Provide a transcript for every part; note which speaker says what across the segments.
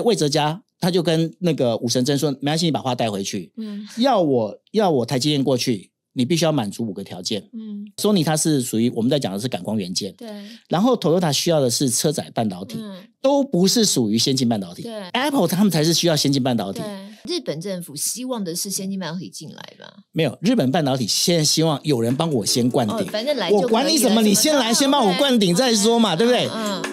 Speaker 1: 魏哲家他就跟那个武神真说：“没关系，你把话带回去。嗯，要我要我台积电过去，你必须要满足五个条件。嗯，索尼它是属于我们在讲的是感光元件，对。然后 Toyota 需要的是车载半导体，都不是属于先进半导体。对，Apple 他们才是需要先进半导体。
Speaker 2: 日本政府希望的是先进半导体进来吧？
Speaker 1: 没有，日本半导体现在希望有人帮我先灌顶。哦，反正来就我管你什么，你先来，先帮我灌顶再说嘛，对不对？
Speaker 2: 嗯。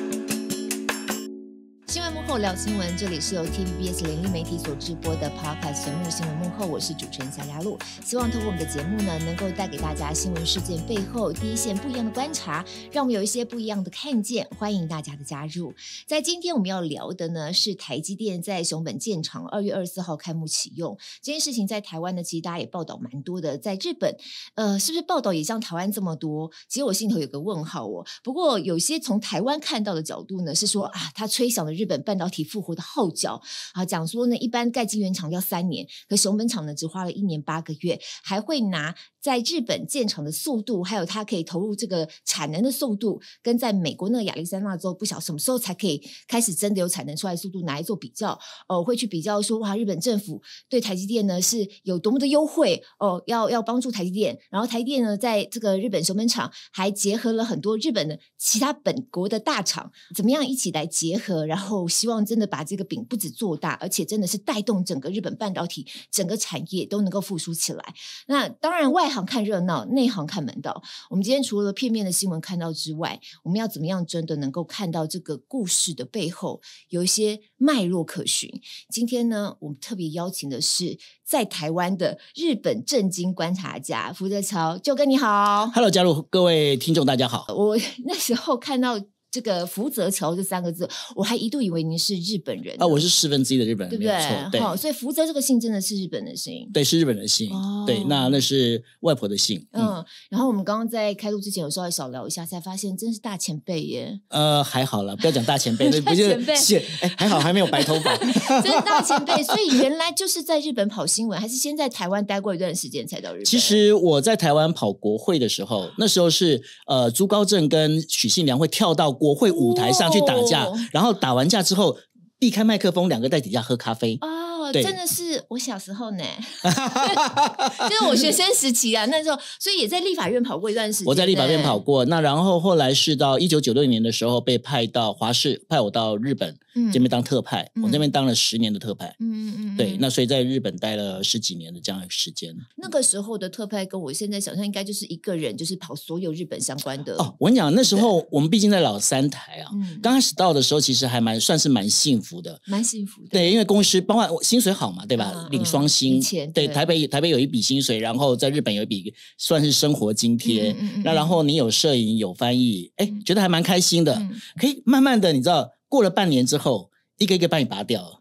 Speaker 2: 后聊新闻，这里是由 TVBS 联力媒体所直播的 Podcast 节目《新闻幕后》，我是主持人小雅露。希望透过我们的节目呢，能够带给大家新闻事件背后第一线不一样的观察，让我们有一些不一样的看见。欢迎大家的加入。在今天我们要聊的呢，是台积电在熊本建厂，二月二十四号开幕启用这件事情，在台湾呢，其实大家也报道蛮多的。在日本，呃，是不是报道也像台湾这么多？其实我心头有个问号哦。不过有些从台湾看到的角度呢，是说啊，他吹响了日本半。导体复活的号角啊，讲说呢，一般钙基原厂要三年，可熊本厂呢只花了一年八个月，还会拿。在日本建厂的速度，还有它可以投入这个产能的速度，跟在美国那个亚利桑那州不晓得什么时候才可以开始真的有产能出来速度拿来做比较哦，会去比较说，哇，日本政府对台积电呢是有多么的优惠哦，要要帮助台积电，然后台积电呢在这个日本熊本厂还结合了很多日本的其他本国的大厂，怎么样一起来结合，然后希望真的把这个饼不止做大，而且真的是带动整个日本半导体整个产业都能够复苏起来。那当然外。行看热闹，内行看门道。我们今天除了片面的新闻看到之外，我们要怎么样真的能够看到这个故事的背后有一些脉络可循？今天呢，我们特别邀请的是在台湾的日本政经观察家福泽桥就跟你好
Speaker 1: ，Hello，加入各位听众大家好。我
Speaker 2: 那时候看到。这个福泽桥这三个字，我还一度以为您是日本人啊！我
Speaker 1: 是十分之一的日本人，对不对？好，所
Speaker 2: 以福泽这个姓真的是日本的姓，
Speaker 1: 对，是日本的姓。对，那那是外婆的姓。
Speaker 2: 嗯，然后我们刚刚在开录之前有稍微小聊一下，才发现真是大前辈耶。
Speaker 1: 呃，还好了，不要讲大前辈，不是前辈，哎，还好还没有白头
Speaker 3: 发，真
Speaker 2: 以大前辈。所以原来就是在日本跑新闻，还是先在台湾待过一段时间才到日本。其
Speaker 1: 实我在台湾跑国会的时候，那时候是呃朱高正跟许信良会跳到。国会舞台上去打架，然后打完架之后避开麦克风，两个在底下喝咖啡。
Speaker 2: 真的是我小时候呢，就是我学生时期啊，那时候所以也在立法院跑过一段时间。我在立法院跑
Speaker 1: 过，那然后后来是到一九九六年的时候被派到华视，派我到日本这边当特派，我那边当了十年的特派。
Speaker 2: 嗯嗯嗯，对，那
Speaker 1: 所以在日本待了十几年的这样时间。
Speaker 3: 那
Speaker 2: 个时候的特派跟我现在想象应该就是一个人，就是跑所有日本相关的。哦，
Speaker 1: 我跟你讲，那时候我们毕竟在老三台啊，刚开始到的时候其实还蛮算是蛮幸福的，
Speaker 2: 蛮幸
Speaker 3: 福的。
Speaker 1: 对，因为公司包括我新。薪水好嘛，对吧？领双薪，对台北台北有一笔薪水，然后在日本有一笔算是生活津贴。那然后你有摄影，有翻译，哎，觉得还蛮开心的。可以慢慢的，你知道，过了半年之后，一个一个把你拔掉啊？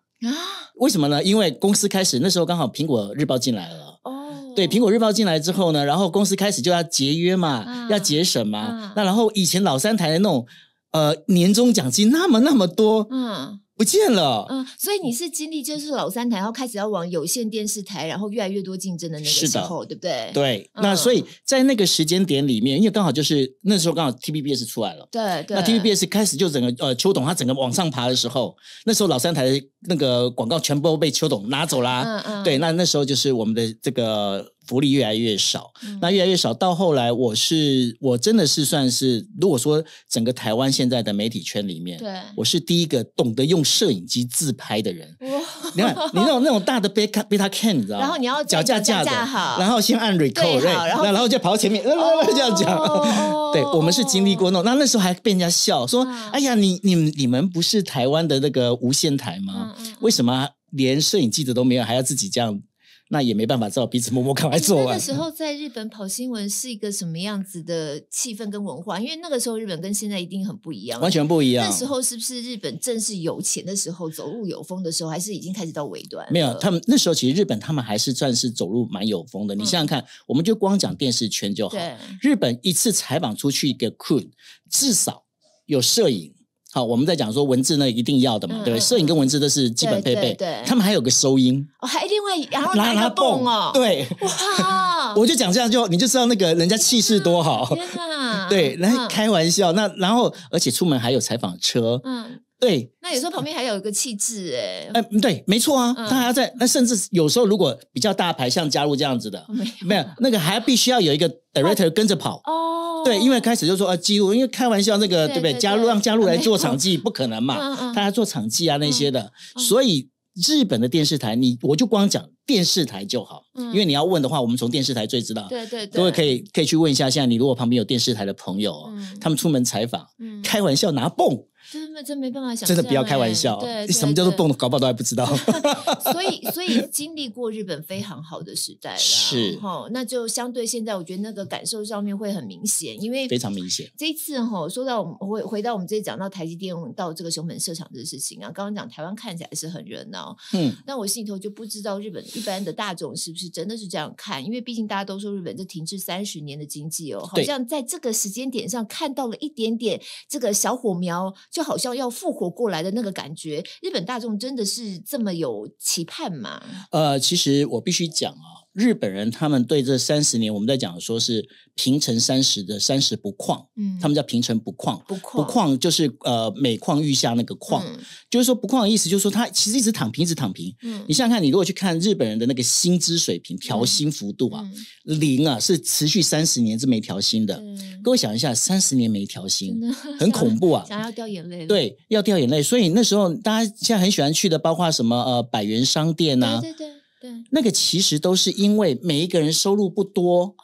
Speaker 1: 为什么呢？因为公司开始那时候刚好苹果日报进来了哦。对，苹果日报进来之后呢，然后公司开始就要节约嘛，要节省嘛。那然后以前老三台的那种呃年终奖金那么那么多，嗯。不见了，
Speaker 2: 嗯，所以你是经历就是老三台，然后开始要往有线电视台，然后越来越多竞争的那个时候，对不对？对，
Speaker 1: 那所以在那个时间点里面，因为刚好就是那时候刚好 T V B S 出来了，
Speaker 2: 对对，那 T V B
Speaker 1: S 开始就整个呃邱董他整个往上爬的时候，那时候老三台那个广告全部都被邱董拿走啦。嗯嗯，对，那那时候就是我们的这个。福利越来越少，那越来越少，到后来我是我真的是算是，如果说整个台湾现在的媒体圈里面，对，我是第一个懂得用摄影机自拍的人。你看，你那种那种大的背背他看，你知道吗？然后你
Speaker 2: 要脚架架的，然
Speaker 1: 后先按 r e c o r d 然后然后就跑到前面，这样讲。对，我们是经历过那种。那那时候还被人家笑说：“哎呀，你你你们不是台湾的那个无线台吗？为什么连摄影记者都没有，还要自己这样？”那也没办法，只好彼此摸摸看，还是做完。那时候
Speaker 2: 在日本跑新闻是一个什么样子的气氛跟文化？因为那个时候日本跟现在一定很不一样，完全不一样。那时候是不是日本正是有钱的时候，走路有风的时候，还是已经开始到尾端？没有，他
Speaker 1: 们那时候其实日本他们还是算是走路蛮有风的。你想想看，我们就光讲电视圈就好，日本一次采访出去一个 crew，至少有摄影。我们在讲说文字呢，一定要的嘛，对，摄影跟文字都是基本配备。他们还有个收音，
Speaker 2: 还另外然后拉拉蹦哦，对，哇，我就
Speaker 1: 讲这样就你就知道那个人家气势多好，天
Speaker 2: 哪，对，来开
Speaker 1: 玩笑，那然后而且出门还有采访车，嗯，对，
Speaker 2: 那有时候旁边还有一个气质，哎，
Speaker 1: 哎，对，没错啊，他还要在，那甚至有时候如果比较大牌，像加入这样子的，没有那个还必须要有一个 director 跟着跑哦。对，因为开始就说呃记录，因为开玩笑那个对不对？加入让加入来做场记不可能嘛，大家做场记啊那些的，所以日本的电视台，你我就光讲电视台就好，因为你要问的话，我们从电视台最知道，
Speaker 2: 对对，各位可以
Speaker 1: 可以去问一下。现在你如果旁边有电视台的朋友，他们出门采访，开玩笑拿泵。
Speaker 2: 真没办法想，真的不要开玩笑。对，什么叫做蹦，
Speaker 1: 搞不好都还不知道。
Speaker 2: 所以，所以经历过日本非常好的时代，是哈，那就相对现在，我觉得那个感受上面会很明显，因为非常明显。这一次哈，说到我们回回到我们这里讲到台积电到这个熊本社这的事情啊，刚刚讲台湾看起来是很热闹，嗯，那我心里头就不知道日本一般的大众是不是真的是这样看，因为毕竟大家都说日本这停滞三十年的经济哦，好像在这个时间点上看到了一点点这个小火苗，就好像。要复活过来的那个感觉，日本大众真的是这么有期盼吗？
Speaker 1: 呃，其实我必须讲啊。日本人他们对这三十年，我们在讲说是平成三十的三十不矿，嗯，他们叫平成不矿，不矿就是呃每况愈下那个矿，就是说不矿的意思就是说他其实一直躺平一直躺平。嗯，你想想看你如果去看日本人的那个薪资水平调薪幅度啊，零啊是持续三十年是没调薪的。各位想一下，三十年没调薪，很恐怖啊，
Speaker 2: 想要掉眼泪。对，
Speaker 1: 要掉眼泪。所以那时候大家现在很喜欢去的，包括什么呃百元商店啊，对对。那个其实都是因为每一个人收入不多，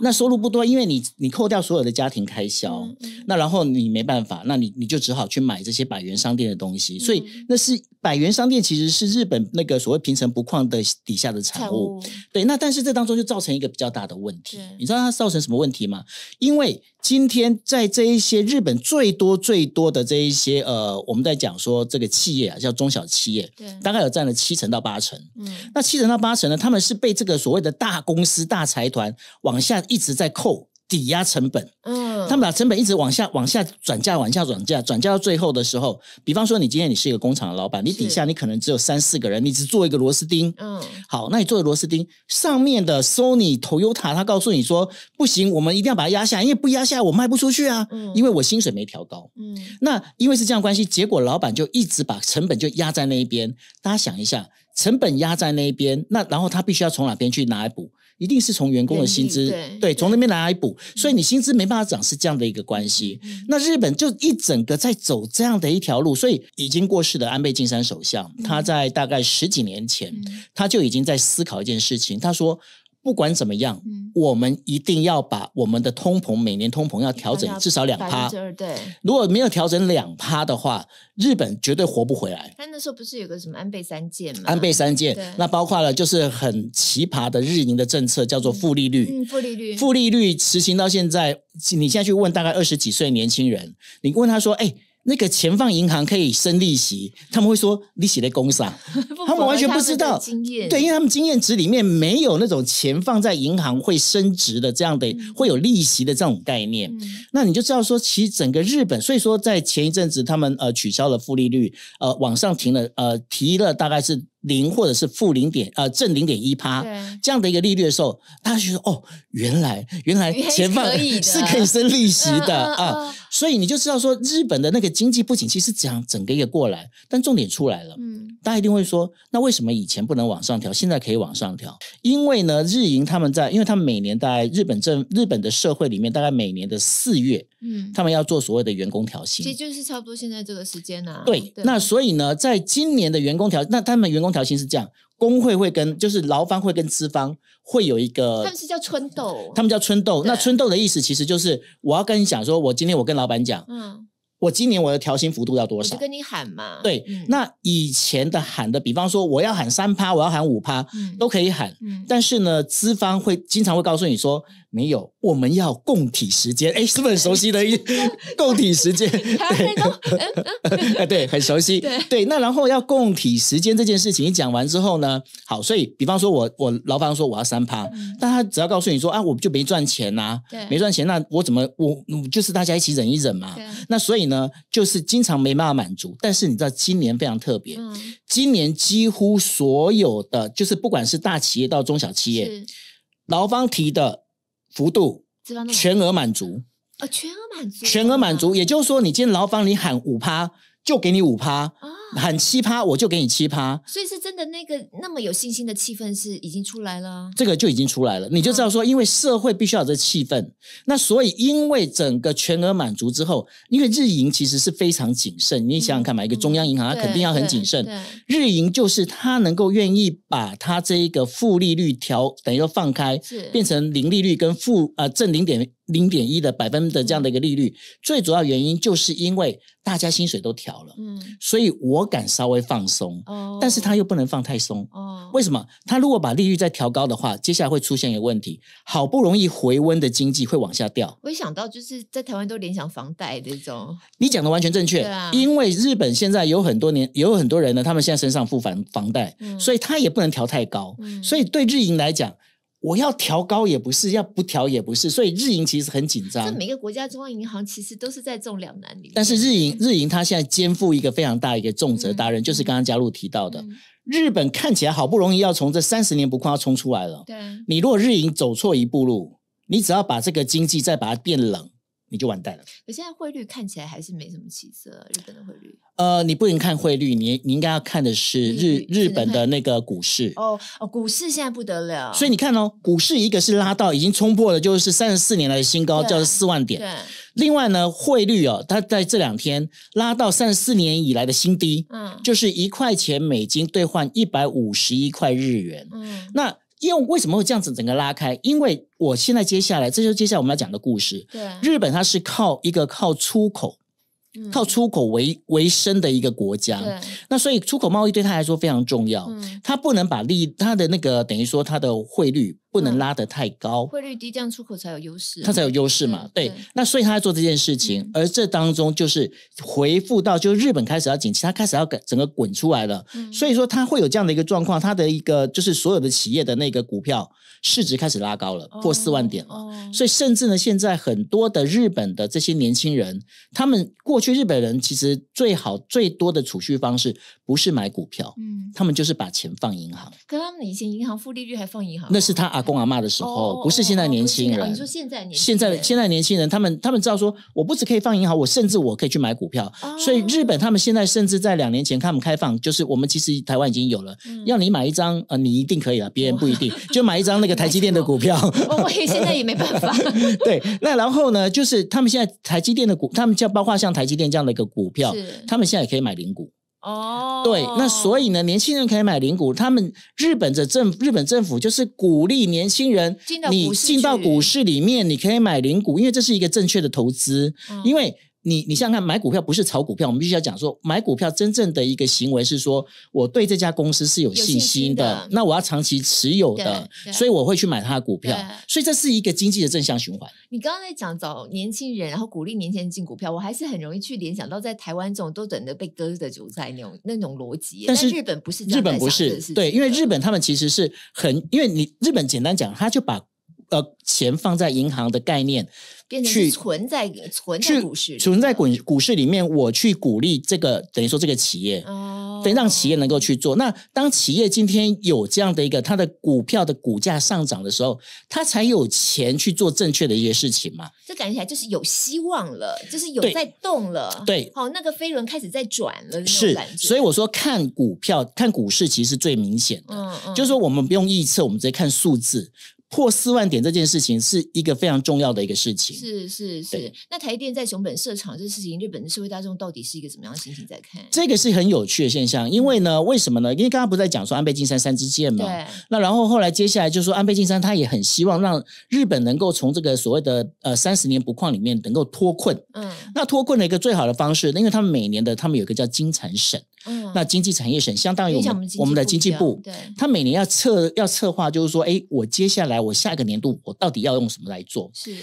Speaker 1: 那收入不多，因为你你扣掉所有的家庭开销，那然后你没办法，那你你就只好去买这些百元商店的东西，所以那是。百元商店其实是日本那个所谓“平成不况”的底下的产物。对，那但是这当中就造成一个比较大的问题。你知道它造成什么问题吗？因为今天在这一些日本最多最多的这一些呃，我们在讲说这个企业啊，叫中小企业，大概有占了七成到八成。嗯，那七成到八成呢，他们是被这个所谓的大公司、大财团往下一直在扣。抵押成本，
Speaker 3: 嗯，他们把成
Speaker 1: 本一直往下、往下转嫁、往下转嫁、转嫁到最后的时候，比方说你今天你是一个工厂的老板，你底下你可能只有三四个人，你只做一个螺丝钉，嗯，好，那你做的螺丝钉上面的 Sony、Toyota，他告诉你说不行，我们一定要把它压下，因为不压下我卖不出去啊，嗯，因为我薪水没调高，嗯，那因为是这样关系，结果老板就一直把成本就压在那一边。大家想一下，成本压在那一边，那然后他必须要从哪边去拿来补？一定是从员工的薪资，对，从那边来补，所以你薪资没办法涨，是这样的一个关系。那日本就一整个在走这样的一条路，所以已经过世的安倍晋三首相，他在大概十几年前，他就已经在思考一件事情，他说。不管怎么样，我们一定要把我们的通膨每年通膨要调整至少两趴，对。如果没有调整两趴的话，日本绝对活不回来。
Speaker 2: 他那时候不是有个什么安倍三剑吗？安倍
Speaker 1: 三剑，那包括了就是很奇葩的日营的政策，叫做负利率，
Speaker 2: 负利率，负利
Speaker 1: 率实行到现在，你现在去问大概二十几岁年轻人，你问他说，哎。那个钱放银行可以生利息，他们会说利息的工伤，
Speaker 3: 他们完全不知道。对，因为
Speaker 1: 他们经验值里面没有那种钱放在银行会升值的这样的会有利息的这种概念。那你就知道说，其实整个日本，所以说在前一阵子他们呃取消了负利率，呃往上停了呃提了大概是。零或者是负零点，呃，正零点一趴这样的一个利率的时候，大家就说哦，原来原来前是可以生利息的啊，所以你就知道说日本的那个经济不景气是这样整个一个过来，但重点出来了，嗯，大家一定会说，那为什么以前不能往上调，现在可以往上调？因为呢，日银他们在，因为他们每年大概日本政日本的社会里面大概每年的四月，嗯，他们要做所谓的员工调薪，其实
Speaker 2: 就是差不多现在这个时间啊，对，那所
Speaker 1: 以呢，在今年的员工调，那他们员工。调薪是这样，工会会跟就是劳方会跟资方会有一个，他们是
Speaker 2: 叫春豆，他
Speaker 1: 们叫春豆。那春豆的意思其实就是，我要跟你讲，说我今天我跟老板讲，嗯，我今年我的调薪幅度要多少？是跟
Speaker 2: 你喊嘛？对，
Speaker 1: 那以前的喊的，比方说我要喊三趴，我要喊五趴，嗯，都可以喊。嗯，但是呢，资方会经常会告诉你说。没有，我们要共体时间，哎，是不是很熟悉的一 共体时间？对，对，很熟悉。对，那然后要共体时间这件事情一讲完之后呢，好，所以比方说我我劳方说我要三趴，但他只要告诉你说啊，我就没赚钱呐，没赚钱，那我怎么我就是大家一起忍一忍嘛。那所以呢，就是经常没办法满足，但是你知道今年非常特别，今年几乎所有的就是不管是大企业到中小企业，劳方提的。幅度，全额满足，
Speaker 2: 啊，全额满足，全额满足，也
Speaker 1: 就是说，你进牢房你喊五趴，就给你五趴啊。很奇葩，我就给你奇葩，
Speaker 2: 所以是真的那个那么有信心的气氛是已经出来了，
Speaker 1: 这个就已经出来了，你就知道说，因为社会必须要这气氛，那所以因为整个全额满足之后，因为日银其实是非常谨慎，你想想看嘛，一个中央银行它肯定要很谨慎，日银就是它能够愿意把它这一个负利率调等于说放开，变成零利率跟负呃正零点零点一的百分的这样的一个利率，最主要原因就是因为大家薪水都调了，嗯，所以我。我敢稍微放松，但是他又不能放太松。为什么？他如果把利率再调高的话，接下来会出现一个问题：好不容易回温的经济会往下掉。
Speaker 2: 我想到就是在台湾都联想房贷这种，
Speaker 1: 你讲的完全正确。因为日本现在有很多年也有很多人呢，他们现在身上负房房贷，所以他也不能调太高。所以对日银来讲。我要调高也不是，要不调也不是，所以日银其实很紧张。每
Speaker 2: 个国家中央银行其实都是在这种两难里。
Speaker 1: 但是日银日银它现在肩负一个非常大一个重责大任，就是刚刚嘉露提到的，日本看起来好不容易要从这三十年不况要冲出来了。对，你如果日银走错一步路，你只要把这个经济再把它变冷。你就完蛋了。
Speaker 2: 可现在汇率看起来还是没什么起色，日本的汇率。
Speaker 1: 呃，你不能看汇率，你你应该要看的是日日本的那个股市。
Speaker 2: 哦哦，股市现在不得了。所以你
Speaker 1: 看哦，股市一个是拉到已经冲破了，就是三十四年来的新高，叫做四万点。另外呢，汇率哦，它在这两天拉到三十四年以来的新低，嗯，就是一块钱美金兑换一百五十一块日元。嗯，那。因为为什么会这样子整个拉开？因为我现在接下来，这就是接下来我们要讲的故事。对，日本它是靠一个靠出口、靠出口为为生的一个国家。那所以出口贸易对他来说非常重要。嗯，他不能把利他的那个等于说他的汇率。不能拉得太高，汇
Speaker 2: 率低，这样出口才有优势，它才有
Speaker 1: 优势嘛？对，那所以他在做这件事情，而这当中就是回复到，就日本开始要景气，他开始要整个滚出来了，所以说他会有这样的一个状况，他的一个就是所有的企业的那个股票市值开始拉高了，破四万点了，所以甚至呢，现在很多的日本的这些年轻人，他们过去日本人其实最好最多的储蓄方式不是买股票，嗯，他们就是把钱放银
Speaker 2: 行，可他们以前银行负利率还放银行，那是
Speaker 1: 他。公阿妈的时候，不是现在年轻人。你说
Speaker 2: 现在年人，现在现在
Speaker 1: 年轻人，他们他们知道说，我不只可以放银行，我甚至我可以去买股票。所以日本他们现在甚至在两年前他们开放，就是我们其实台湾已经有了，要你买一张呃，你一定可以了，别人不一定。就买一张那个台积电的股票，我 我也现在也没办法。对，那然后呢，就是他们现在台积电的股，他们叫包括像台积电这样的一个股票，他们现在也可以买零股。
Speaker 3: 哦，对，
Speaker 1: 那所以呢，年轻人可以买零股。他们日本的政日本政府就是鼓励年轻人，你进到股市里面，你可以买零股，因为这是一个正确的投资，因为。你你想想看，买股票不是炒股票，我们必须要讲说，买股票真正的一个行为是说，我对这家公司是有信心的，那我要长期持有的，所以我会去买它的股票，所以这是一个经济的正向循环。
Speaker 2: 你刚刚在讲找年轻人，然后鼓励年轻人进股票，我还是很容易去联想到在台湾这种都等着被割的韭菜那种那种逻辑，但是日本不是日本不是对，
Speaker 1: 因为日本他们其实是很因为你日本简单讲，他就把。呃，钱放在银行的概念，
Speaker 2: 成去存在存市存在股
Speaker 1: 股市里面，我去鼓励这个等于说这个企业
Speaker 3: 哦，对，
Speaker 1: 让企业能够去做。那当企业今天有这样的一个它的股票的股价上涨的时候，它才有钱去做正确的一些事情嘛。
Speaker 2: 这感觉起来就是有希望了，就是有在动了，对，好，那个飞轮开始在转了，是。所
Speaker 1: 以我说看股票看股市其实最明显的，嗯嗯，就是说我们不用预测，我们直接看数字。破四万点这件事情是一个非常重要的一个事情。
Speaker 2: 是是是。那台电在熊本设厂这事情，日本的社会大众到底是一个怎么样的心情在看？
Speaker 1: 这个是很有趣的现象，因为呢，为什么呢？因为刚刚不在讲说安倍晋三三支箭吗？对。那然后后来接下来就说安倍晋三他也很希望让日本能够从这个所谓的呃三十年不矿里面能够脱困。嗯。那脱困的一个最好的方式，因为他们每年的他们有一个叫金产省。那经济产业省相当于我们我们的经济部，对，他每年要策要策划，就是说，哎，我接下来我下一个年度我到底要用什么来做？是，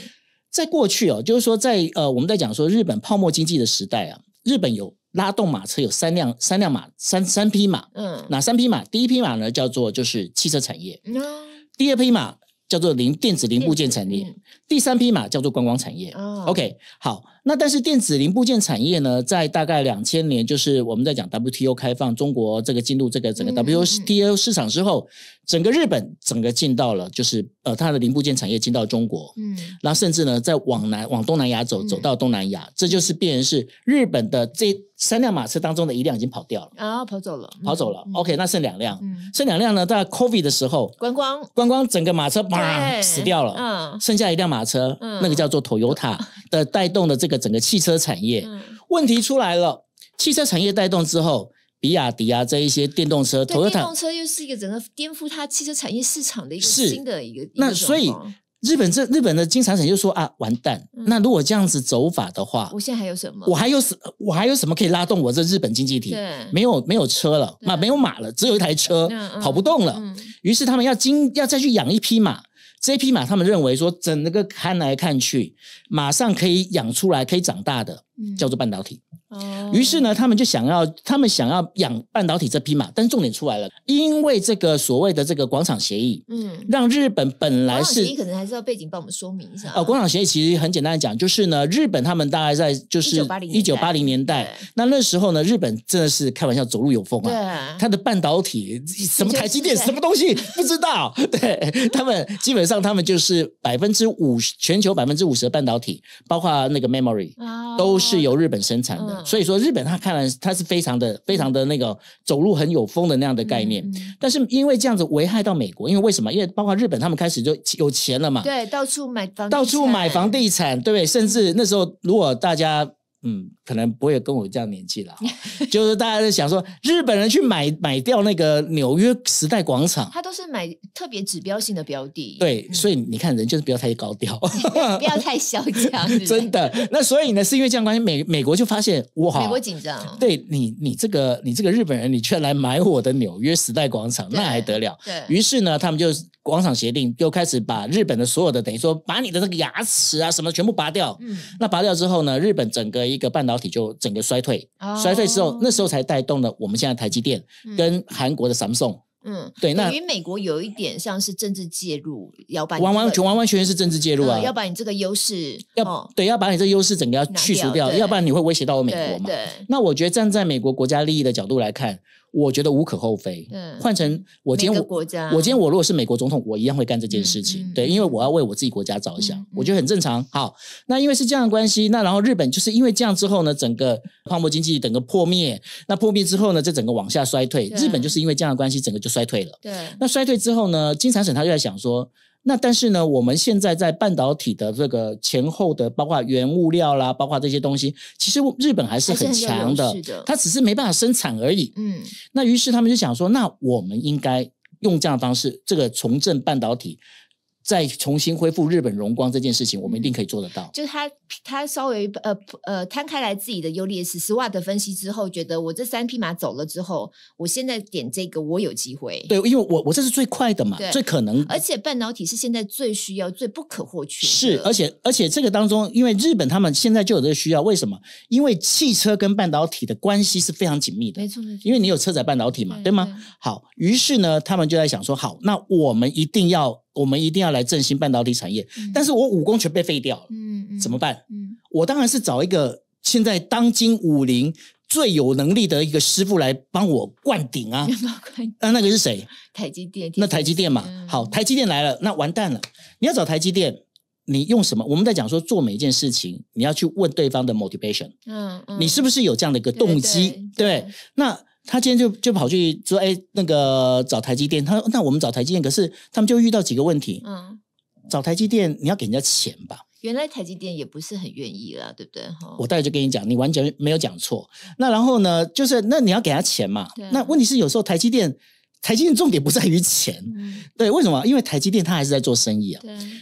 Speaker 1: 在过去哦，就是说，在呃，我们在讲说日本泡沫经济的时代啊，日本有拉动马车有三辆三辆马三三匹马，嗯，哪三匹马？第一匹马呢叫做就是汽车产业，第二匹马叫做零电子零部件产业，第三匹马叫做观光产业。OK，好。那但是电子零部件产业呢，在大概两千年，就是我们在讲 WTO 开放中国这个进入这个整个 WTO 市场之后。整个日本整个进到了，就是呃，它的零部件产业进到中国，嗯，然后甚至呢，再往南往东南亚走，走到东南亚，这就是变成是日本的这三辆马车当中的一辆已经跑掉了
Speaker 2: 啊，跑走了，跑走了。
Speaker 1: OK，那剩两辆，剩两辆呢，在 c o v i 的时候，观光观光整个马车啪死掉了，嗯，剩下一辆马车，那个叫做 Toyota 的带动的这个整个汽车产业，问题出来了，汽车产业带动之后。比亚迪啊，这一些电动车，对，电动
Speaker 2: 车又是一个整个颠覆它汽车产业市场的一个新的一个那所以，
Speaker 1: 日本这日本的金财神就说啊，完蛋！那如果这样子走法的话，我
Speaker 2: 现在还有什么？我还有
Speaker 1: 什我还有什么可以拉动我这日本经济体？对，没有没有车了，那没有马了，只有一台车跑不动了。于是他们要经要再去养一匹马，这匹马他们认为说，整个看来看去，马上可以养出来，可以长大的。叫做半导体。
Speaker 2: 哦。于是
Speaker 1: 呢，他们就想要，他们想要养半导体这匹马。但是重点出来了，因为这个所谓的这个广场协议，嗯，让日本本来是
Speaker 2: 可能还是要背景帮我们说明一下。呃，广
Speaker 1: 场协议其实很简单的讲，就是呢，日本他们大概在就是一九八零年代，那那时候呢，日本真的是开玩笑走路有风啊，对，它的半导体什么台积电什么东西不知道，对，他们基本上他们就是百分之五十全球百分之五十的半导体，包括那个 memory，都。是由日本生产的，所以说日本他看来他是非常的、非常的那个走路很有风的那样的概念，但是因为这样子危害到美国，因为为什么？因为包括日本他们开始就有钱了嘛，
Speaker 2: 对，到处买房，到处买房
Speaker 1: 地产，对不对？甚至那时候如果大家。嗯，可能不会有跟我这样年纪啦。就是大家在想说，日本人去买买掉那个纽约时代广场，他
Speaker 2: 都是买特别指标性的标的。
Speaker 1: 对，所以你看，人就是不要太高调，不
Speaker 2: 要太嚣张。
Speaker 1: 真的，那所以呢，是因为这样关系，美美国就发现哇，美国紧张。对你，你这个，你这个日本人，你却来买我的纽约时代广场，那还得了？对。于是呢，他们就广场协定又开始把日本的所有的等于说把你的这个牙齿啊什么全部拔掉。嗯。那拔掉之后呢，日本整个。一个半导体就整个衰退，衰退之后，那时候才带动了我们现在台积电跟韩国的 Samsung。
Speaker 2: 嗯，对，那与美国有一点像是政治介入，要把完完全完完
Speaker 1: 全全是政治介入啊，要把
Speaker 2: 你这个优势要
Speaker 1: 对，要把你这优势整个要去除掉，要不然你会威胁到我美国嘛？对，那我觉得站在美国国家利益的角度来看。我觉得无可厚非。换成我今天我
Speaker 2: 我今天
Speaker 1: 我如果是美国总统，我一样会干这件事情。对，因为我要为我自己国家着想，我觉得很正常。好，那因为是这样的关系，那然后日本就是因为这样之后呢，整个泡沫经济整个破灭。那破灭之后呢，就整个往下衰退。日本就是因为这样的关系，整个就衰退了。对，那衰退之后呢，金长省他就在想说。那但是呢，我们现在在半导体的这个前后的，包括原物料啦，包括这些东西，其实日本还是很强的，它只是没办法生产而已。嗯，那于是他们就想说，那我们应该用这样的方式，这个重振半导体。再重新恢复日本荣光这件事情，我们一定可以做得到。
Speaker 2: 就是他他稍微呃呃摊开来自己的优劣势 SWOT 分析之后，觉得我这三匹马走了之后，我现在点这个，我有机会。
Speaker 1: 对，因为我我这是最快的嘛，最可能。而
Speaker 2: 且半导体是现在最需要、最不可或缺。
Speaker 1: 是，而且而且这个当中，因为日本他们现在就有这个需要，为什么？因为汽车跟半导体的关系是非常紧密的，没错没错。因为你有车载半导体嘛，对吗？好，于是呢，他们就在想说，好，那我们一定要。我们一定要来振兴半导体产业，但是我武功全被废掉了，嗯嗯，怎么办？嗯，我当然是找一个现在当今武林最有能力的一个师傅来帮我灌顶啊！有 那那个是谁？
Speaker 2: 台积电？那台
Speaker 1: 积电嘛，好，台积电来了，那完蛋了！你要找台积电，你用什么？我们在讲说做每一件事情，你要去问对方的 motivation，
Speaker 2: 嗯
Speaker 3: 嗯，你是
Speaker 1: 不是有这样的一个动机？对，那。他今天就就跑去说，哎，那个找台积电，他说那我们找台积电，可是他们就遇到几个问题。嗯，找台积电你要给人家钱吧？
Speaker 2: 原来台积电也不是很愿意啦，对不对？我
Speaker 1: 待会就跟你讲，你完全没有讲错。那然后呢，就是那你要给他钱嘛。那问题是有时候台积电。台积电重点不在于钱，对，为什么？因为台积电它还是在做生意啊。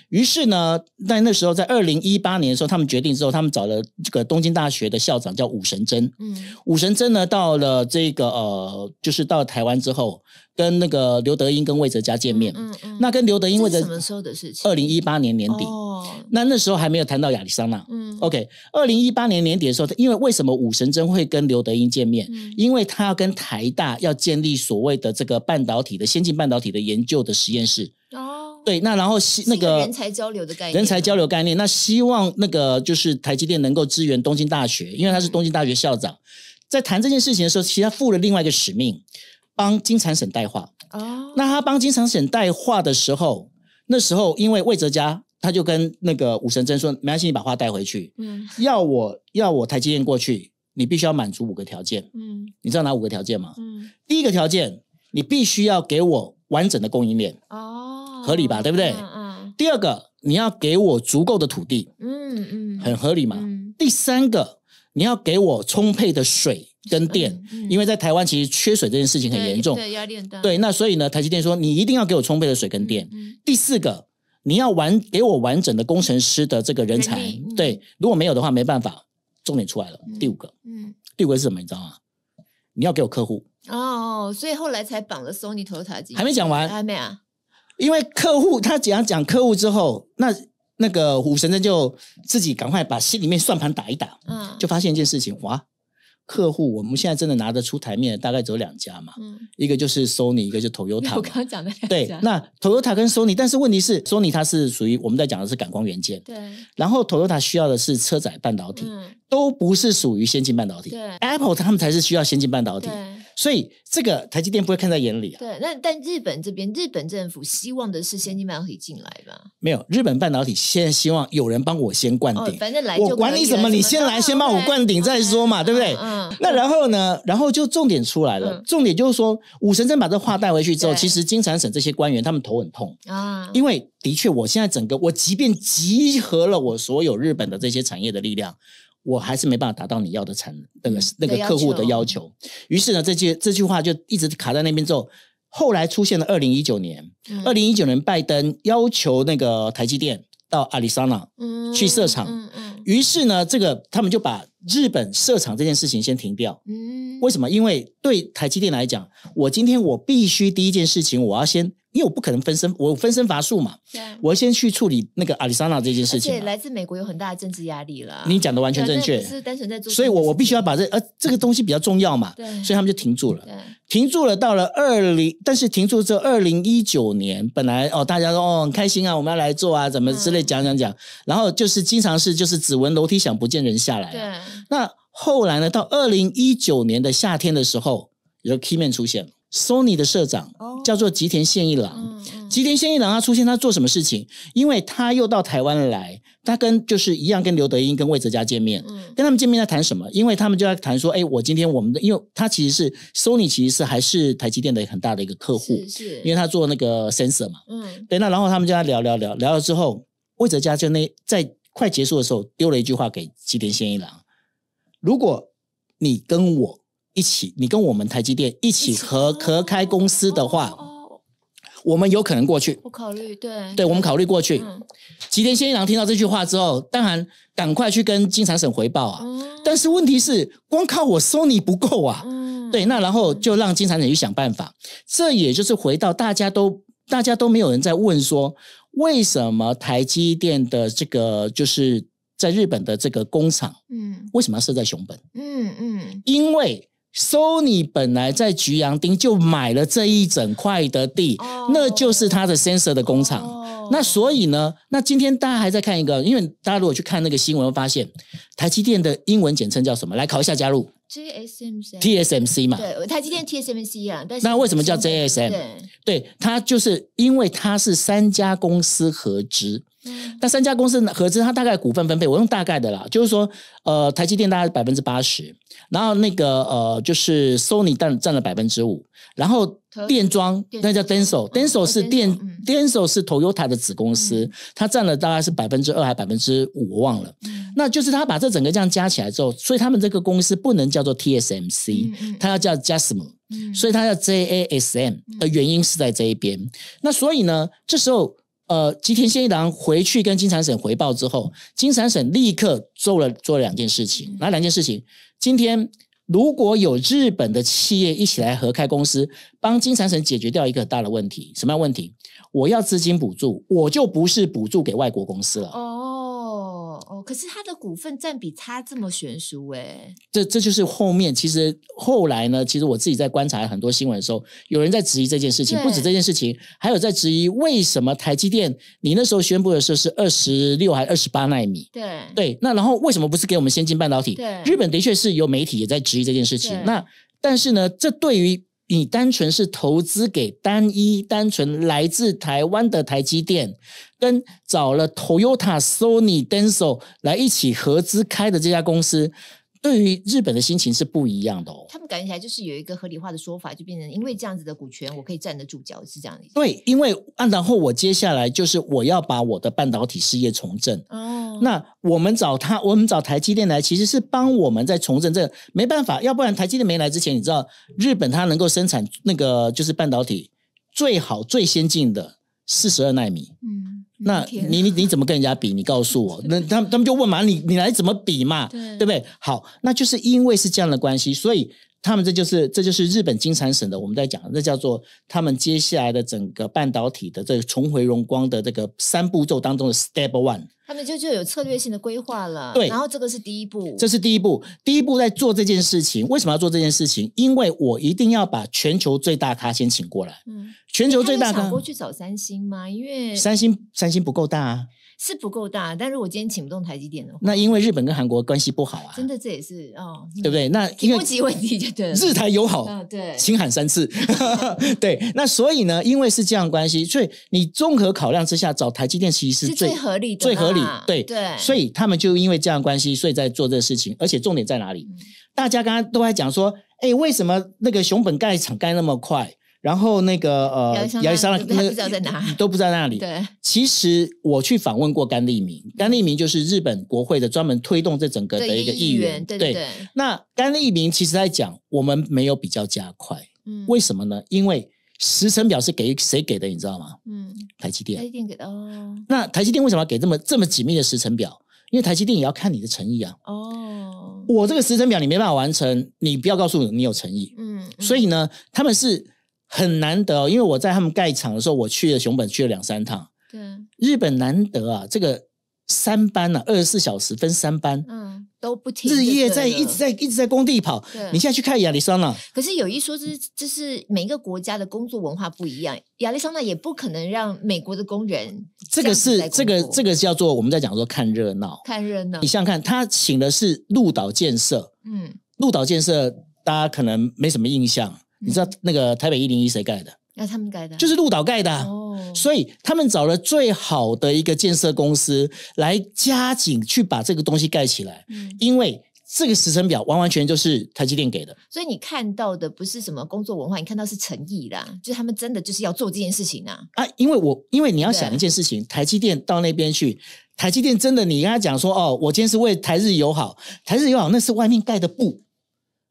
Speaker 1: 于是呢，在那时候，在二零一八年的时候，他们决定之后，他们找了这个东京大学的校长叫武神真。嗯，武神真呢，到了这个呃，就是到台湾之后。跟那个刘德英跟魏哲佳见面，嗯嗯，那跟刘德英魏哲什
Speaker 2: 么时候的事情？
Speaker 1: 二零一八年年底，哦，那那时候还没有谈到亚利桑那，嗯，OK，二零一八年年底的时候，因为为什么武神针会跟刘德英见面？嗯，因为他要跟台大要建立所谓的这个半导体的先进半导体的研究的实验室，对，那然后希那个人
Speaker 2: 才交流的概念，人才
Speaker 1: 交流概念，那希望那个就是台积电能够支援东京大学，因为他是东京大学校长，在谈这件事情的时候，其实他负了另外一个使命。帮金产省带话哦，那他帮金产省带话的时候，那时候因为魏哲家，他就跟那个武神真说：“没关系，你把话带回去，嗯，要我要我台经验过去，你必须要满足五个条件，嗯，你知道哪五个条件吗？嗯，第一个条件，你必须要给我完整的供应链，哦，合理吧？对不对？嗯。第二个，你要给我足够的土地，
Speaker 3: 嗯嗯，
Speaker 1: 很合理嘛？嗯。第三个，你要给我充沛的水。跟电，因为在台湾其实缺水这件事情很严重，对，要连带。对，那所以呢，台积电说你一定要给我充沛的水跟电。嗯。第四个，你要完给我完整的工程师的这个人才。对，如果没有的话，没办法。重点出来了。第五个，嗯，第五个是什么？你知道吗？你要给我客户。
Speaker 2: 哦，所以后来才绑了 s o 索尼、台积机，还没讲完，还没啊。
Speaker 1: 因为客户他只要讲客户之后，那那个虎神呢就自己赶快把心里面算盘打一打。嗯。就发现一件事情，哇！客户，我们现在真的拿得出台面，大概只有两家嘛。嗯，一个就是 Sony，一个就 Toyota。我刚
Speaker 2: 刚讲的两家。对，那
Speaker 1: Toyota 跟 Sony，但是问题是，Sony 它是属于我们在讲的是感光元件。对。然后 Toyota 需要的是车载半导体，都不是属于先进半导体。对。Apple 他们才是需要先进半导体。所以这个台积电不会看在眼里
Speaker 2: 啊。对，那但日本这边，日本政府希望的是先进半导体进来吧？
Speaker 1: 没有，日本半导体现在希望有人帮我先灌顶。
Speaker 2: 反正来，我管你什么，你先来，先帮我灌顶再
Speaker 1: 说嘛，对不对？嗯。那然后呢？然后就重点出来了。重点就是说，武神真把这话带回去之后，其实金产省这些官员他们头很痛啊，因为的确，我现在整个我即便集合了我所有日本的这些产业的力量。我还是没办法达到你要的产那个那个客户的要求，于是呢，这句这句话就一直卡在那边。之后，后来出现了二零一九年，二零一九年拜登要求那个台积电到阿里桑那去设厂，嗯嗯，于是呢，这个他们就把日本设厂这件事情先停掉，嗯，为什么？因为对台积电来讲，我今天我必须第一件事情，我要先。因为我不可能分身，我分身乏术嘛。对，我先去处理那个阿里桑那这件事情。而且
Speaker 2: 来自美国有很大的政治压力了。你讲的完全正确，是单纯在做。所以我我
Speaker 1: 必须要把这呃这个东西比较重要嘛。对，所以他们就停住了。对，停住了。到了二零，但是停住后，二零一九年，本来哦，大家都哦很开心啊，我们要来做啊，怎么之类讲讲讲。然后就是经常是就是指纹楼梯响不见人下来。对。那后来呢？到二零一九年的夏天的时候，有 Keyman 出现。Sony 的社长叫做吉田宪一郎，吉田宪一郎他出现，他做什么事情？因为他又到台湾来，他跟就是一样跟刘德英、跟魏哲佳见面，跟他们见面在谈什么？因为他们就在谈说，哎，我今天我们的，因为他其实是 Sony，其实是还是台积电的很大的一个客户，是是，因为他做那个 sensor 嘛，嗯，对。那然后他们就在聊聊聊，聊了之后，魏哲佳就那在快结束的时候丢了一句话给吉田宪一郎：如果你跟我。一起，你跟我们台积电一起合合开公司的话，哦，我们有可能过去。
Speaker 2: 我考虑，对，对我们考
Speaker 1: 虑过去。吉田先一郎听到这句话之后，当然赶快去跟金长省回报啊。但是问题是，光靠我收你不够啊。嗯，对，那然后就让金长省去想办法。这也就是回到大家都大家都没有人在问说，为什么台积电的这个就是在日本的这个工厂，嗯，为什么要设在熊本？
Speaker 3: 嗯嗯，
Speaker 1: 因为。Sony 本来在橘阳町就买了这一整块的地，那就是它的 Sensor 的工厂。那所以呢，那今天大家还在看一个，因为大家如果去看那个新闻，会发现台积电的英文简称叫什么？来考一下，加入。
Speaker 2: j s m c TSMC 嘛，对，台积电 TSMC 啊，但是那为什么叫 j s m
Speaker 1: 对，它就是因为它是三家公司合资。那三家公司合资，它大概股份分配，我用大概的啦，就是说，呃，台积电大概百分之八十，然后那个呃，就是 Sony 占占了百分之五，然后电装，那叫 Denso，Denso 是电，Denso 是 Toyota 的子公司，它占了大概是百分之二还百分之五，我忘了，那就是他把这整个这样加起来之后，所以他们这个公司不能叫做 TSMC，它要叫 Jasmo，所以它叫 JASM 的原因是在这一边，那所以呢，这时候。呃，吉田宪一郎回去跟金长省回报之后，金长省立刻做了做了两件事情。哪两件事情？今天如果有日本的企业一起来合开公司，帮金长省解决掉一个大的问题，什么样问题？我要资金补助，我就不是补助给外国公司了。
Speaker 2: 哦。可是它的股份占比差这么悬殊哎，
Speaker 1: 这这就是后面其实后来呢，其实我自己在观察很多新闻的时候，有人在质疑这件事情，不止这件事情，还有在质疑为什么台积电你那时候宣布的时候是二十六还二十八纳米？对对，那然后为什么不是给我们先进半导体？对，日本的确是有媒体也在质疑这件事情。那但是呢，这对于你单纯是投资给单一、单纯来自台湾的台积电，跟找了 Toyota、Sony、Densol 来一起合资开的这家公司。对于日本的心情是不一样的哦，
Speaker 2: 他们感觉起来就是有一个合理化的说法，就变成因为这样子的股权我可以站得住脚，是这样的。
Speaker 1: 对，因为啊，然后我接下来就是我要把我的半导体事业重振。
Speaker 2: 哦，那
Speaker 1: 我们找他，我们找台积电来，其实是帮我们在重振这个。没办法，要不然台积电没来之前，你知道日本它能够生产那个就是半导体最好最先进的四十二纳米。嗯。那你你你怎么跟人家比？你告诉我，那他们他们就问嘛，你你来怎么比嘛，对不对？好，那就是因为是这样的关系，所以。他们这就是这就是日本金产省的，我们在讲，那叫做他们接下来的整个半导体的这个重回荣光的这个三步骤当中的 step one。
Speaker 2: 他们就就有策略性的规划了。对，然后这个是第一步。这
Speaker 1: 是第一步，第一步在做这件事情，为什么要做这件事情？因为我一定要把全球最大咖先请过来。
Speaker 2: 嗯，全球最大咖过去找三星吗？因为三
Speaker 1: 星三星不够大。
Speaker 2: 是不够大，但是我今天请不动台积电的话，
Speaker 1: 那因为日本跟韩国关系不好啊，
Speaker 2: 真的这也是哦，对不对？那因为国籍问题就对了。日台友好，对，亲
Speaker 1: 韩三次，对。那所以呢，因为是这样关系，所以你综合考量之下找台积电其实是最
Speaker 2: 合理、的、最合理，对，对。所以
Speaker 1: 他们就因为这样关系，所以在做这个事情。而且重点在哪里？大家刚刚都在讲说，哎，为什么那个熊本盖厂盖那么快？然后那个呃，亚利桑那都不知道在哪，都不知道那里。对，其实我去访问过甘利明，甘利明就是日本国会的专门推动这整个的一个议员。对对对。那甘利明其实在讲，我们没有比较加快。嗯。为什么呢？因为时程表是给谁给的？你知道吗？嗯。台积电，台积
Speaker 2: 电给的。哦。
Speaker 1: 那台积电为什么要给这么这么紧密的时程表？因为台积电也要看你的诚意啊。
Speaker 2: 哦。
Speaker 1: 我这个时程表你没办法完成，你不要告诉我你有诚意。嗯。所以呢，他们是。很难得哦，因为我在他们盖厂的时候，我去了熊本，去了两三趟。对，日本难得啊，这个三班呢，二十四小时分三班，
Speaker 2: 嗯，都不停日夜在一直在一
Speaker 1: 直在工地跑。你现在去看亚利桑那，
Speaker 2: 可是有一说，这这是每个国家的工作文化不一样。亚利桑那也不可能让美国的工人
Speaker 1: 这个是这个这个叫做我们在讲说看热闹，
Speaker 2: 看热闹。你想
Speaker 1: 想看，他请的是鹿岛建设，嗯，鹿岛建设大家可能没什么印象。你知道那个台北一零一谁盖的？
Speaker 2: 那他们盖的，就是
Speaker 1: 鹿岛盖的。哦，所以他们找了最好的一个建设公司来加紧去把这个东西盖起来。嗯，因为这个时辰表完完全就是台积电给的。
Speaker 2: 所以你看到的不是什么工作文化，你看到是诚意啦，就是他们真的就是要做这件事情啊。
Speaker 1: 啊，因为我因为你要想一件事情，台积电到那边去，台积电真的，你跟他讲说哦，我今天是为台日友好，台日友好那是外面盖的布。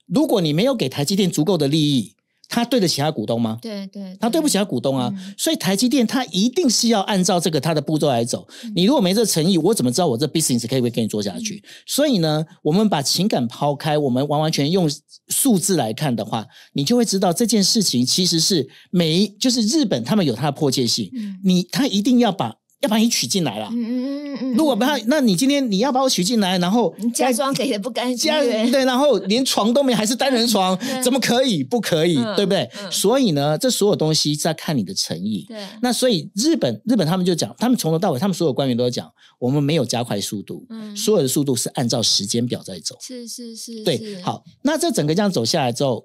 Speaker 1: 如果你没有给台积电足够的利益，他对得起他股东吗？
Speaker 2: 对对，他
Speaker 1: 对不起他股东啊！所以台积电他一定是要按照这个他的步骤来走。你如果没这诚意，我怎么知道我这 business 可以不跟你做下去？所以呢，我们把情感抛开，我们完完全用数字来看的话，你就会知道这件事情其实是每就是日本他们有他的迫切性，你他一定要把。要把你娶进来了，嗯
Speaker 3: 嗯嗯嗯。如
Speaker 1: 果不要，那你今天你要把我娶进来，然后假装给的不干净，对，然后连床都没，还是单人床，怎么可以？不可以，对不对？所以呢，这所有东西在看你的诚意。对。那所以日本，日本他们就讲，他们从头到尾，他们所有官员都讲，我们没有加快速度，所有的速度是按照时间表在走。
Speaker 3: 是是是。对。好，
Speaker 1: 那这整个这样走下来之后，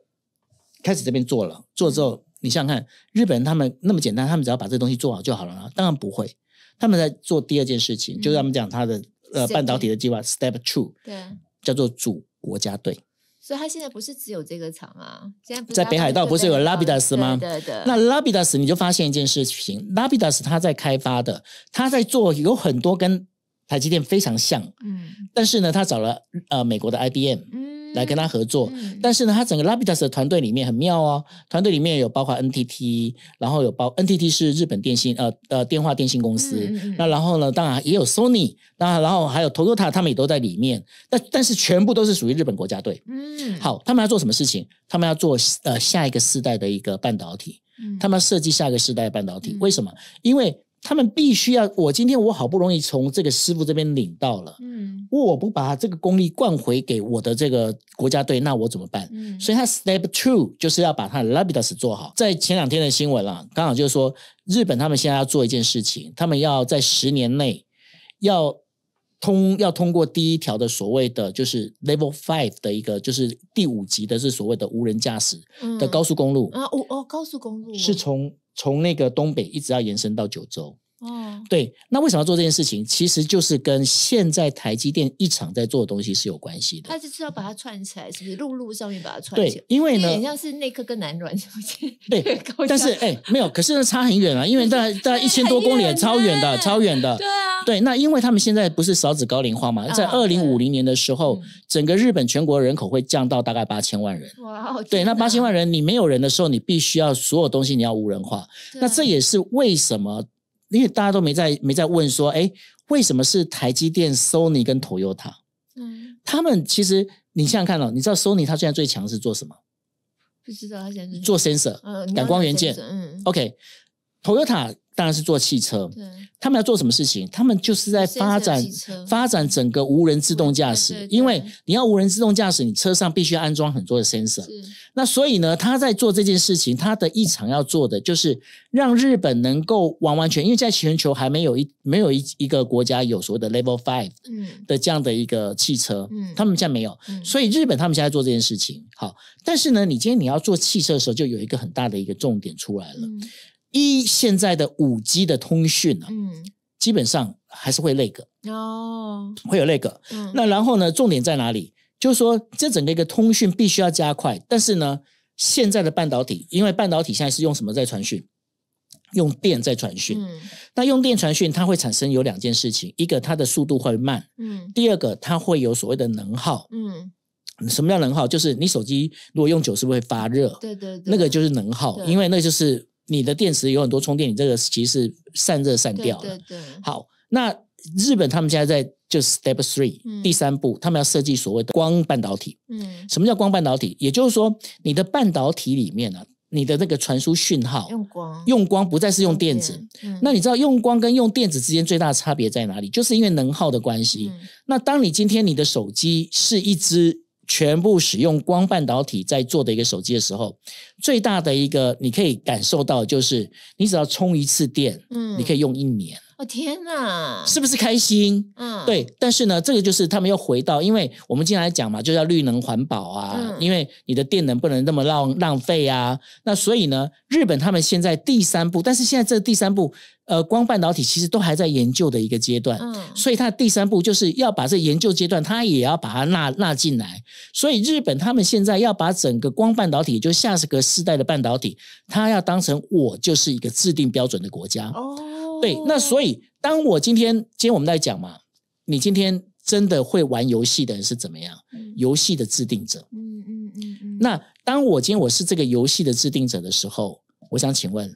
Speaker 1: 开始这边做了，做了之后，你想想看，日本人他们那么简单，他们只要把这东西做好就好了啊？当然不会。他们在做第二件事情，就是他们讲他的呃半导体的计划 Step Two，对，叫做组国家队。
Speaker 2: 所以，他现在不是只有这个厂啊，现在在北海道不是有 Labidus 吗？对的。那
Speaker 1: Labidus 你就发现一件事情，Labidus 他在开发的，他在做有很多跟台积电非常像，嗯，但是呢，他找了呃美国的 IBM，嗯。来跟他合作，但是呢，他整个 l a p i t a s 的团队里面很妙哦，团队里面有包括 NTT，然后有包 NTT 是日本电信，呃呃，电话电信公司。那然后呢，当然也有 Sony，那然后还有 Toyota，他们也都在里面。但但是全部都是属于日本国家队。
Speaker 3: 嗯，好，
Speaker 1: 他们要做什么事情？他们要做呃下一个世代的一个半导体，他们要设计下一个世代半导体。为什么？因为。他们必须要我今天我好不容易从这个师傅这边领到了，嗯，我不把这个功力灌回给我的这个国家队，那我怎么办？所以他 step two 就是要把他 labitus 做好。在前两天的新闻了，刚好就是说日本他们现在要做一件事情，他们要在十年内要。通要通过第一条的所谓的就是 level five 的一个就是第五级的，是所谓的无人驾驶的高速公路
Speaker 3: 啊，哦哦，高速公路是
Speaker 1: 从从那个东北一直要延伸到九州。哦，对，那为什么要做这件事情？其实就是跟现在台积电一厂在做的东西是有关系的。
Speaker 2: 它就是要把它串起来，是不是路路上面把它串起来？对，因为呢，有像是内科跟南软对，但是哎，
Speaker 1: 没有，可是呢，差很远啊，因为大概大概一千多公里，超远的，超远的。对啊，对，那因为他们现在不是少子高龄化嘛，在二零五零年的时候，整个日本全国人口会降到大概八千万人。
Speaker 2: 哇，好对，那八
Speaker 1: 千万人，你没有人的时候，你必须要所有东西你要无人化。那这也是为什么。因为大家都没在没在问说，哎，为什么是台积电、Sony 跟 Toyota？嗯，他们其实你想想看哦，你知道 Sony 它现在最强是做什么？
Speaker 2: 不知道它现在做。做 sensor，感光元件，嗯
Speaker 1: ，OK。t a 当然是做汽车。他们要做什么事情？他们就是在发展发展整个无人自动驾驶，因为你要无人自动驾驶，你车上必须要安装很多的 sensor。那所以呢，他在做这件事情，他的异常要做的就是让日本能够完完全，因为在全球还没有一没有一一个国家有所谓的 level five 的这样的一个汽车，嗯，他们现在没有，所以日本他们现在做这件事情，好，但是呢，你今天你要做汽车的时候，就有一个很大的一个重点出来了。一现在的五 G 的通讯呢，嗯，基本上还是会那
Speaker 3: 个哦，会有
Speaker 1: 那个，嗯，那然后呢，重点在哪里？就是说，这整个一个通讯必须要加快，但是呢，现在的半导体，因为半导体现在是用什么在传讯？用电在传讯，嗯，那用电传讯，它会产生有两件事情：，一个它的速度会慢，嗯，第二个它会有所谓的能耗，
Speaker 3: 嗯，
Speaker 1: 什么叫能耗？就是你手机如果用久，是不是会发热？
Speaker 3: 对对，那个就是
Speaker 1: 能耗，因为那就是。你的电池有很多充电，你这个其实是散热散掉了。对对。好，那日本他们现在在就 step three 第三步，他们要设计所谓的光半导体。嗯。什么叫光半导体？也就是说，你的半导体里面呢，你的那个传输讯号用光，用光不再是用电子。那你知道用光跟用电子之间最大的差别在哪里？就是因为能耗的关系。那当你今天你的手机是一支。全部使用光半导体在做的一个手机的时候，最大的一个你可以感受到就是，你只要充一次电，嗯，你可以用一年。
Speaker 2: 哦天哪，是不是开心？嗯，对。
Speaker 1: 但是呢，这个就是他们又回到，因为我们天来讲嘛，就叫绿能环保啊，因为你的电能不能那么浪浪费啊。那所以呢，日本他们现在第三步，但是现在这第三步。呃，光半导体其实都还在研究的一个阶段，所以它第三步就是要把这研究阶段，它也要把它纳纳进来。所以日本他们现在要把整个光半导体，就下个世代的半导体，它要当成我就是一个制定标准的国家。哦，对，那所以当我今天，今天我们在讲嘛，你今天真的会玩游戏的人是怎么样？游戏的制定者。嗯嗯嗯。那当我今天我是这个游戏的制定者的时候，我想请问。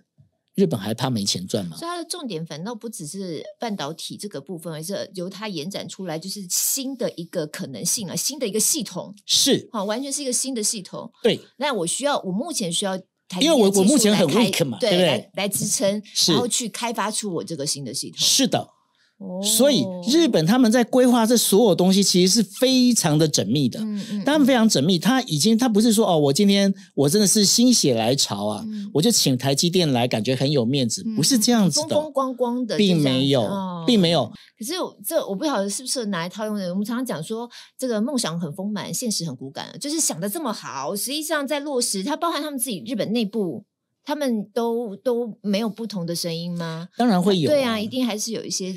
Speaker 1: 日本还怕没钱赚吗？
Speaker 2: 所以它的重点反倒不只是半导体这个部分，而是由它延展出来，就是新的一个可能性啊，新的一个系统是好，完全是一个新的系统。对，那我需要，我目前需要，因为我我目前很 weak 嘛，对不对？来支撑，然后去开发出我这个新的系统。是的。所以
Speaker 1: 日本他们在规划这所有东西，其实是非常的缜密的。嗯嗯，非常缜密。他已经他不是说哦，我今天我真的是心血来潮啊，我就请台积电来，感觉很有面子，不是这样子的。风风
Speaker 2: 光光的，并没有，并没有。可是这我不晓得是不是拿来套用的。我们常常讲说，这个梦想很丰满，现实很骨感。就是想的这么好，实际上在落实，它包含他们自己日本内部，他们都都没有不同的声音吗？当然会有，对啊，一定还是有一些。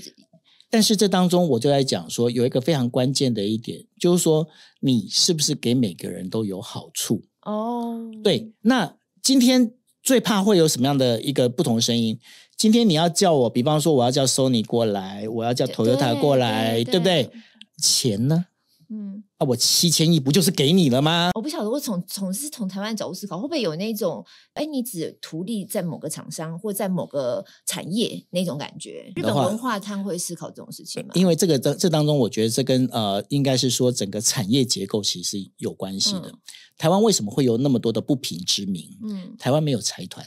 Speaker 1: 但是这当中，我就在讲说，有一个非常关键的一点，就是说你是不是给每个人都有好处
Speaker 3: 哦？对，
Speaker 1: 那今天最怕会有什么样的一个不同声音？今天你要叫我，比方说我要叫 Sony 过来，我要叫 Toyota 过来，对不对？钱呢？嗯，啊，我七千亿不就是给你了吗？
Speaker 2: 我不晓得，我从从是从台湾角度思考，会不会有那种，哎，你只图利在某个厂商或在某个产业那种感觉？日本文化他会思考这种事情吗？因
Speaker 1: 为这个这这当中，我觉得这跟呃，应该是说整个产业结构其实是有关系的。台湾为什么会有那么多的不平之名？嗯，台湾没有财团，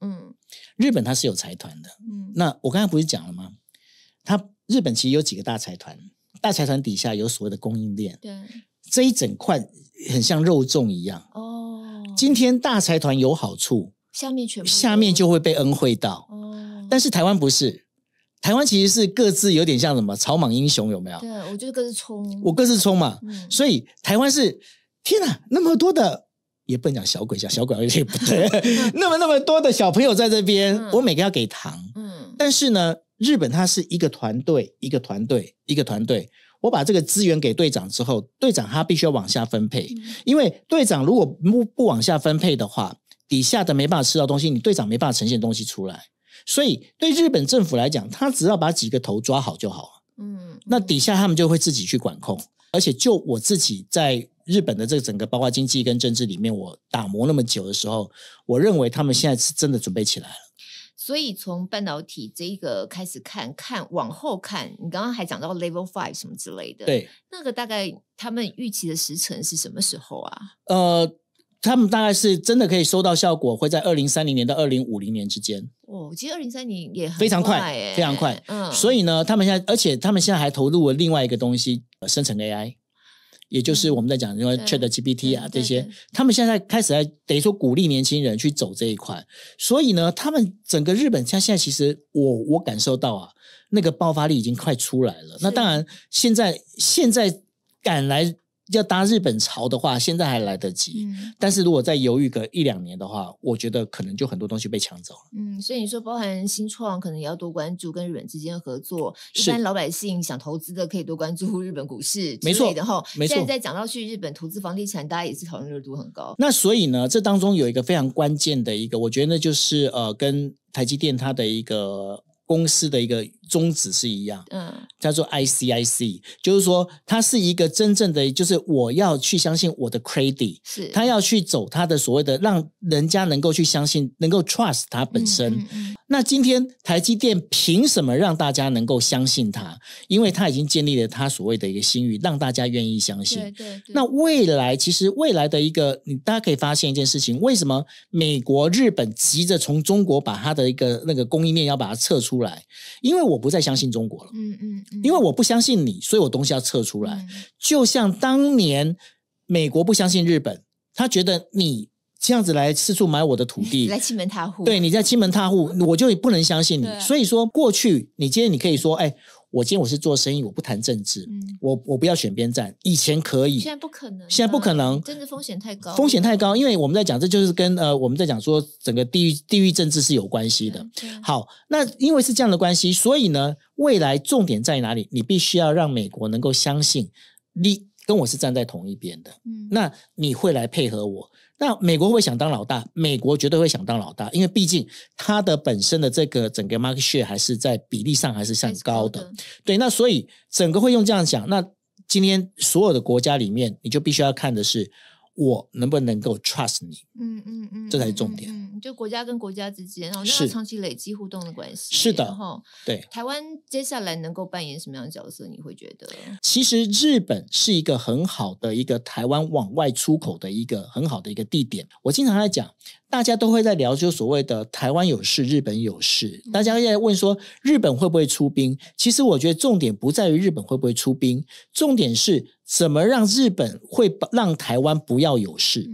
Speaker 1: 嗯，日本它是有财团的，嗯。那我刚才不是讲了吗？它日本其实有几个大财团。大财团底下有所谓的供应链，对这一整块很像肉粽一样哦。今天大财团有好处，
Speaker 2: 下面全部下
Speaker 1: 面就会被恩惠到哦。但是台湾不是，台湾其实是各自有点像什么草莽英雄，有没有？对，
Speaker 2: 我就是各自冲，我各自冲
Speaker 1: 嘛。所以台湾是天哪，那么多的也不能讲小鬼，讲小鬼有点不对。那么那么多的小朋友在这边，我每个要给糖，嗯，但是呢。日本它是一个团队，一个团队，一个团队。我把这个资源给队长之后，队长他必须要往下分配，因为队长如果不不往下分配的话，底下的没办法吃到东西，你队长没办法呈现东西出来。所以对日本政府来讲，他只要把几个头抓好就好了。嗯，那底下他们就会自己去管控。而且就我自己在日本的这个整个，包括经济跟政治里面，我打磨那么久的时候，我认为他们现在是真的准备起来了。
Speaker 2: 所以从半导体这一个开始看看往后看，你刚刚还讲到 level five 什么之类的，对，那个大概他们预期的时辰是什么时候啊？
Speaker 1: 呃，他们大概是真的可以收到效果，会在二零三零年到二零五零年之间。
Speaker 2: 哦，其实二零三零年也非常快，非常快。嗯，所以
Speaker 1: 呢，他们现在，而且他们现在还投入了另外一个东西，生成 AI。也就是我们在讲，因为 Chat GPT 啊这些，他们现在开始在等于说鼓励年轻人去走这一块，所以呢，他们整个日本像现在其实我我感受到啊，那个爆发力已经快出来了。那当然，现在现在赶来。要搭日本潮的话，现在还来得及。嗯，但是如果再犹豫个一两年的话，我觉得可能就很多东西被抢走了。
Speaker 2: 嗯，所以你说包含新创，可能也要多关注跟日本之间的合作。一般老百姓想投资的，可以多关注日本股市。没错。哈，没错。现在在讲到去日本投资房地产，大家也是讨论热度很高。那
Speaker 1: 所以呢，这当中有一个非常关键的一个，我觉得就是呃，跟台积电它的一个公司的一个。宗旨是一样，嗯，叫做 ICIC，就是说它是一个真正的，就是我要去相信我的 c r e d i t 是，他要去走他的所谓的，让人家能够去相信，能够 trust 他本身。那今天台积电凭什么让大家能够相信他？因为他已经建立了他所谓的一个信誉，让大家愿意相信。那未来其实未来的一个，你大家可以发现一件事情，为什么美国、日本急着从中国把他的一个那个供应链要把它撤出来？因为我不再相信中国了，嗯嗯，因为我不相信你，所以我东西要撤出来。就像当年美国不相信日本，他觉得你这样子来四处买我的土地，来
Speaker 2: 欺门踏户，对，你
Speaker 1: 在欺门踏户，我就不能相信你。所以说，过去你今天你可以说，哎。我今天我是做生意，我不谈政治，我我不要选边站。以前可以，现
Speaker 2: 在不可能，现在不可能，政治风险太高，风险太
Speaker 1: 高。因为我们在讲，这就是跟呃我们在讲说整个地域地域政治是有关系的。好，那因为是这样的关系，所以呢，未来重点在哪里？你必须要让美国能够相信你跟我是站在同一边的，那你会来配合我。那美国会想当老大，美国绝对会想当老大，因为毕竟它的本身的这个整个 market share 还是在比例上还是算高的。对，那所以整个会用这样讲。那今天所有的国家里面，你就必须要看的是。我能不能够 trust 你？
Speaker 2: 嗯嗯嗯，这才是重点。嗯，就国家跟国家之间，然后长期累积互动的关系。是的。对台湾接下来能够扮演什么样的角色？你会觉得？
Speaker 1: 其实日本是一个很好的一个台湾往外出口的一个很好的一个地点。我经常在讲。大家都会在聊，就所谓的台湾有事，日本有事。大家在问说，日本会不会出兵？其实我觉得重点不在于日本会不会出兵，重点是怎么让日本会让台湾不要有事。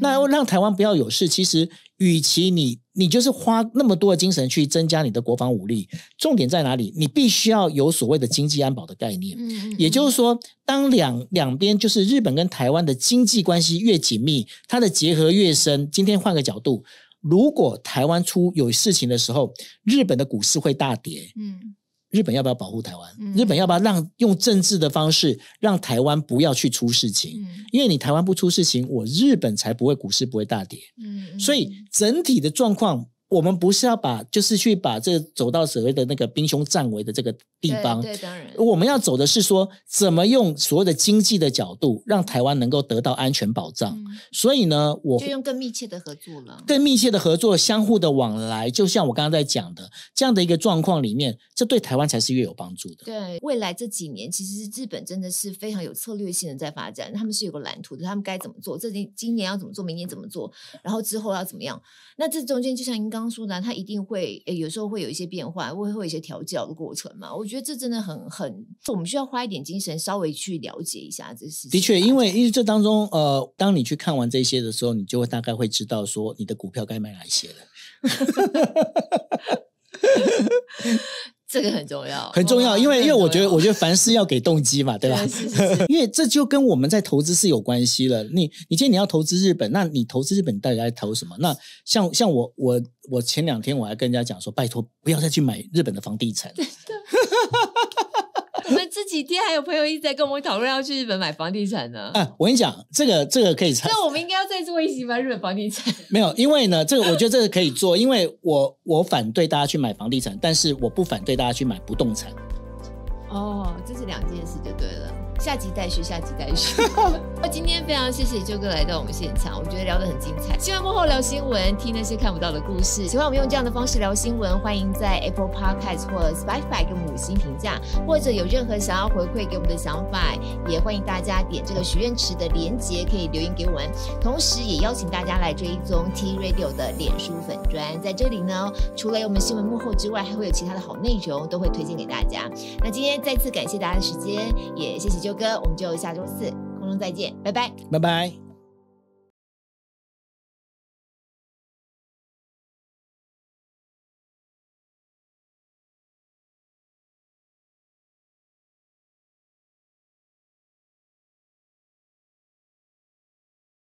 Speaker 1: 那让台湾不要有事，其实。与其你你就是花那么多的精神去增加你的国防武力，重点在哪里？你必须要有所谓的经济安保的概念。嗯，也就是说，当两两边就是日本跟台湾的经济关系越紧密，它的结合越深。今天换个角度，如果台湾出有事情的时候，日本的股市会大跌。嗯。日本要不要保护台湾？日本要不要让用政治的方式让台湾不要去出事情？因为你台湾不出事情，我日本才不会股市不会大跌。嗯，所以整体的状况。我们不是要把，就是去把这走到所谓的那个兵凶战危的这个地方。对，当然。我们要走的是说，怎么用所谓的经济的角度，让台湾能够得到安全保障。所以呢，我就用
Speaker 2: 更密切的合作了，
Speaker 1: 更密切的合作，相互的往来。就像我刚刚在讲的，这样的一个状况里面，这对台湾才是越有帮助的。
Speaker 2: 对，未来这几年，其实日本真的是非常有策略性的在发展，他们是有个蓝图的，他们该怎么做，这今今年要怎么做，明年怎么做，然后之后要怎么样？那这中间就像应该。当初呢，他一定会，诶，有时候会有一些变化，会会一些调教的过程嘛。我觉得这真的很很，我们需要花一点精神，稍微去了解一下这事情。
Speaker 1: 的确，因为因为这当中，呃，当你去看完这些的时候，你就会大概会知道说，你的股票该买哪一些了。
Speaker 2: 这个很重要，
Speaker 1: 很重要，因为因为我觉得，我觉得凡事要给动机嘛，对吧？因为这就跟我们在投资是有关系了。你你今天你要投资日本，那你投资日本，到底在投什么？那像像我我我前两天我还跟人家讲说，拜托不要再去买日本的房地产。
Speaker 2: 几天还有朋友一直在跟我们讨论要去日本买房地产呢？
Speaker 1: 哎，我跟你讲，这个这个可以做，那我
Speaker 2: 们应该要再做一起买日本房地产？
Speaker 1: 没有，因为呢，这个我觉得这个可以做，因为我我反对大家去买房地产，但是我不反对大家去买不动产。
Speaker 2: 哦，这是两件事，就对了。下集待续，下集待续。那 今天非常谢谢周哥来到我们现场，我觉得聊得很精彩。新闻幕后聊新闻，听那些看不到的故事。喜欢我们用这样的方式聊新闻，欢迎在 Apple Podcast 或 Spotify 给我们五星评价，或者有任何想要回馈给我们的想法，也欢迎大家点这个许愿池的链接，可以留言给我们。同时，也邀请大家来追踪 T Radio 的脸书粉砖，在这里呢，除了有我们新闻幕后之外，还会有其他的好内容，都会推荐给大家。那今天再次感谢大家的时间，也谢谢周。哥，我们就下周四空中再见，拜拜，
Speaker 3: 拜拜。